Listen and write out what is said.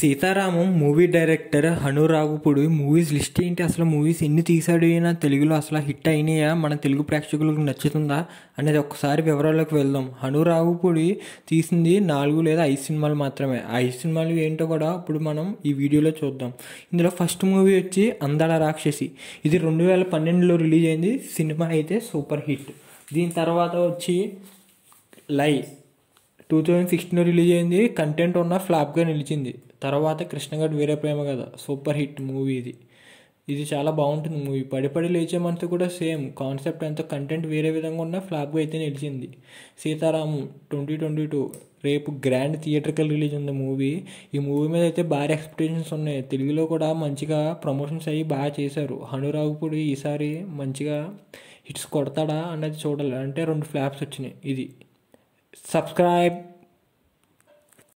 Sitaramam movie director Hanu Raghavapudi movies list ఏంటి అసలు movies ఎన్ని తీశాడు అయినా తెలుగులో అసలు హిట్ అయినాయా మన తెలుగు ప్రేక్షకులకు నచ్చుతుందా అనేది ఒకసారి వివరాల్లోకి వెళ్దాం హనురాగుపుడి తీసింది నాలుగు లేదా ఐదు సినిమాలు మాత్రమే ఐదు సినిమాలు ఏంటో కూడా ఇప్పుడు మనం ఈ వీడియోలో చూద్దాం ఇందులో ఫస్ట్ మూవీ వచ్చి అందాల రాక్షసి ఇది రెండు వేల పన్నెండులో రిలీజ్ అయింది సినిమా అయితే సూపర్ హిట్ దీని తర్వాత వచ్చి లై టూ థౌజండ్ సిక్స్టీన్లో రిలీజ్ అయింది కంటెంట్ ఉన్న ఫ్లాప్గా నిలిచింది తర్వాత కృష్ణగడ్ వీర ప్రేమ కథ సూపర్ హిట్ మూవీ ఇది ఇది చాలా బాగుంటుంది మూవీ పడిపడి లేచే మనసు కూడా సేమ్ కాన్సెప్ట్ ఎంత కంటెంట్ వేరే విధంగా ఉన్న ఫ్లాప్గా అయితే నిలిచింది సీతారాము ట్వంటీ ట్వంటీ టూ రేపు గ్రాండ్ థియేటర్కల్ రిలీజ్ ఉంది మూవీ ఈ మూవీ మీద అయితే భారీ ఎక్స్పెక్టేషన్స్ ఉన్నాయి తెలుగులో కూడా మంచిగా ప్రమోషన్స్ అయ్యి బాగా చేశారు కూడా ఈసారి మంచిగా హిట్స్ కొడతాడా అన్నది చూడాలి అంటే రెండు ఫ్లాప్స్ వచ్చినాయి ఇది సబ్స్క్రైబ్